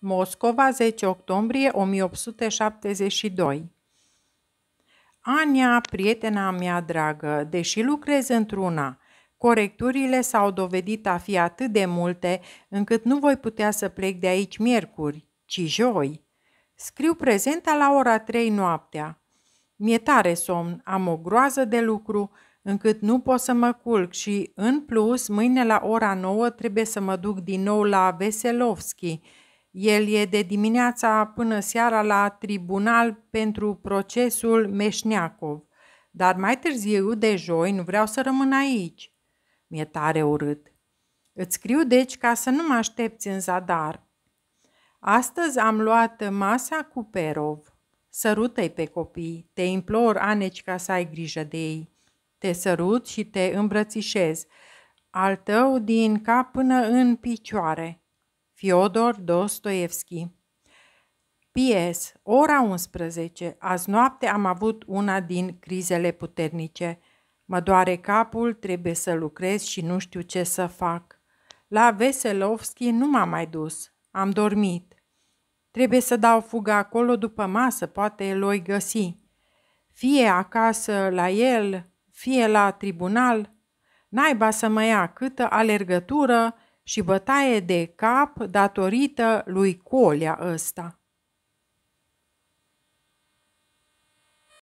Moscova, 10 octombrie 1872 Ania, prietena mea dragă, deși lucrez într-una, corecturile s-au dovedit a fi atât de multe încât nu voi putea să plec de aici miercuri, ci joi. Scriu prezenta la ora 3 noaptea. Mi-e tare somn, am o groază de lucru, încât nu pot să mă culc și, în plus, mâine la ora 9 trebuie să mă duc din nou la Veselovski, el e de dimineața până seara la tribunal pentru procesul Meșneacov, dar mai târziu de joi nu vreau să rămân aici. Mi-e tare urât. Îți scriu deci ca să nu mă aștepți în zadar. Astăzi am luat masa cu Perov. Sărută-i pe copii, te implor, Aneci, ca să ai grijă de ei. Te sărut și te îmbrățișez, al tău din cap până în picioare. Fiodor Dostoevski P.S. Ora 11. Azi noapte am avut una din crizele puternice. Mă doare capul, trebuie să lucrez și nu știu ce să fac. La Veselovski nu m-am mai dus. Am dormit. Trebuie să dau fuga acolo după masă, poate îl oi găsi. Fie acasă la el, fie la tribunal. Naiba să mă ia câtă alergătură, și bătaie de cap datorită lui Colea ăsta.